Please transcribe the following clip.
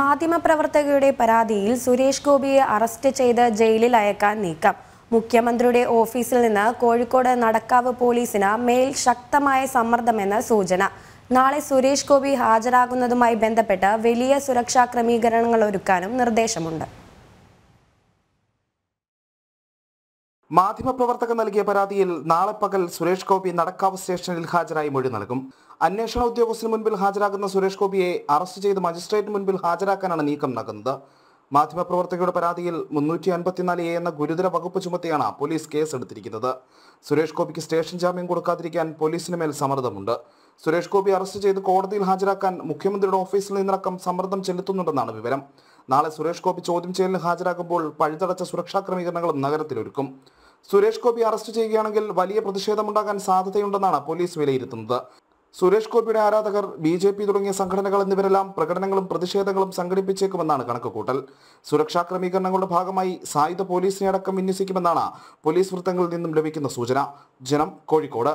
മാധ്യമപ്രവർത്തകയുടെ പരാതിയിൽ സുരേഷ് ഗോപിയെ അറസ്റ്റ് ചെയ്ത് ജയിലിൽ അയക്കാൻ നീക്കം മുഖ്യമന്ത്രിയുടെ ഓഫീസിൽ നിന്ന് കോഴിക്കോട് നടക്കാവ് പോലീസിന് മേൽ ശക്തമായ സമ്മർദ്ദമെന്ന് സൂചന നാളെ സുരേഷ് ഗോപി ഹാജരാകുന്നതുമായി ബന്ധപ്പെട്ട് വലിയ സുരക്ഷാ ക്രമീകരണങ്ങൾ ഒരുക്കാനും നിർദ്ദേശമുണ്ട് മാധ്യമപ്രവർത്തകർ നൽകിയ പരാതിയിൽ നാളെ പകൽ സുരേഷ് ഗോപി നടക്കാവ് സ്റ്റേഷനിൽ ഹാജരായി മൊഴി നൽകും അന്വേഷണ ഉദ്യോഗസ്ഥന് മുൻപിൽ ഹാജരാകുന്ന സുരേഷ് ഗോപിയെ അറസ്റ്റ് ചെയ്ത് മജിസ്ട്രേറ്റ് മുൻപിൽ ഹാജരാക്കാനാണ് നീക്കം നടക്കുന്നത് മാധ്യമപ്രവർത്തകരുടെ പരാതിയിൽ മുന്നൂറ്റി അൻപത്തിനാല് എ എന്ന ഗുരുതര വകുപ്പ് ചുമത്തിയാണ് പോലീസ് കേസ് എടുത്തിരിക്കുന്നത് സുരേഷ് ഗോപിക്ക് സ്റ്റേഷൻ ജാമ്യം കൊടുക്കാതിരിക്കാൻ പോലീസിന് മേൽ സമ്മർദ്ദമുണ്ട് സുരേഷ് ഗോപി അറസ്റ്റ് ചെയ്ത് കോടതിയിൽ ഹാജരാക്കാൻ മുഖ്യമന്ത്രിയുടെ ഓഫീസിൽ നിന്നടക്കം സമ്മർദ്ദം ചെലുത്തുന്നുണ്ടെന്നാണ് വിവരം നാളെ സുരേഷ് ഗോപി ചോദ്യം ചെയ്യലിന് ഹാജരാകുമ്പോൾ പഴുതടച്ച സുരക്ഷാ ക്രമീകരണങ്ങളും നഗരത്തിലൊരുക്കും സുരേഷ് ഗോപി അറസ്റ്റ് ചെയ്യുകയാണെങ്കിൽ വലിയ പ്രതിഷേധമുണ്ടാകാൻ സാധ്യതയുണ്ടെന്നാണ് പോലീസ് വിലയിരുത്തുന്നത് സുരേഷ് ഗോപിയുടെ ആരാധകർ ബി ജെ പി തുടങ്ങിയ സംഘടനകൾ എന്നിവരെല്ലാം പ്രകടനങ്ങളും പ്രതിഷേധങ്ങളും സംഘടിപ്പിച്ചേക്കുമെന്നാണ് കണക്കുകൂട്ടൽ സുരക്ഷാ ക്രമീകരണങ്ങളുടെ ഭാഗമായി സായുധ പോലീസിനെ അടക്കം വിന്യസിക്കുമെന്നാണ് പോലീസ് വൃത്തങ്ങളിൽ നിന്നും ലഭിക്കുന്ന സൂചന ജനം കോഴിക്കോട്